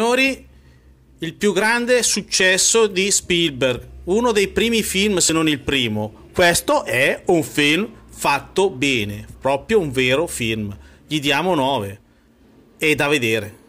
Signori, il più grande successo di Spielberg, uno dei primi film se non il primo. Questo è un film fatto bene, proprio un vero film. Gli diamo 9. È da vedere.